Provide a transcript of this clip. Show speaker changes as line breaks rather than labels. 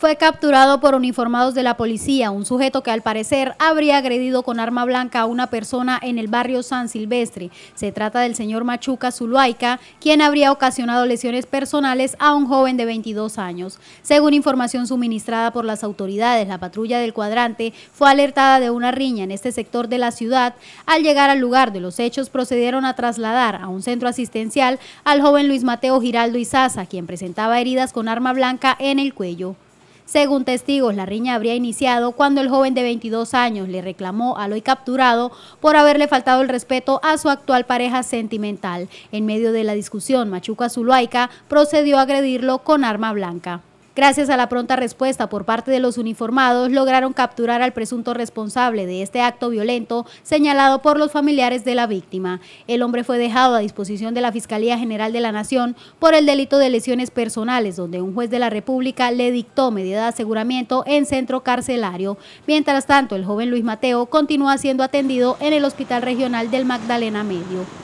fue capturado por uniformados de la policía, un sujeto que al parecer habría agredido con arma blanca a una persona en el barrio San Silvestre. Se trata del señor Machuca Zuluaica, quien habría ocasionado lesiones personales a un joven de 22 años. Según información suministrada por las autoridades, la patrulla del cuadrante fue alertada de una riña en este sector de la ciudad. Al llegar al lugar de los hechos, procedieron a trasladar a un centro asistencial al joven Luis Mateo Giraldo Izaza, quien presentaba heridas con arma blanca en el cuello. Según testigos, la riña habría iniciado cuando el joven de 22 años le reclamó a hoy capturado por haberle faltado el respeto a su actual pareja sentimental. En medio de la discusión, Machuca Zuluaica procedió a agredirlo con arma blanca. Gracias a la pronta respuesta por parte de los uniformados, lograron capturar al presunto responsable de este acto violento señalado por los familiares de la víctima. El hombre fue dejado a disposición de la Fiscalía General de la Nación por el delito de lesiones personales, donde un juez de la República le dictó medida de aseguramiento en centro carcelario. Mientras tanto, el joven Luis Mateo continúa siendo atendido en el Hospital Regional del Magdalena Medio.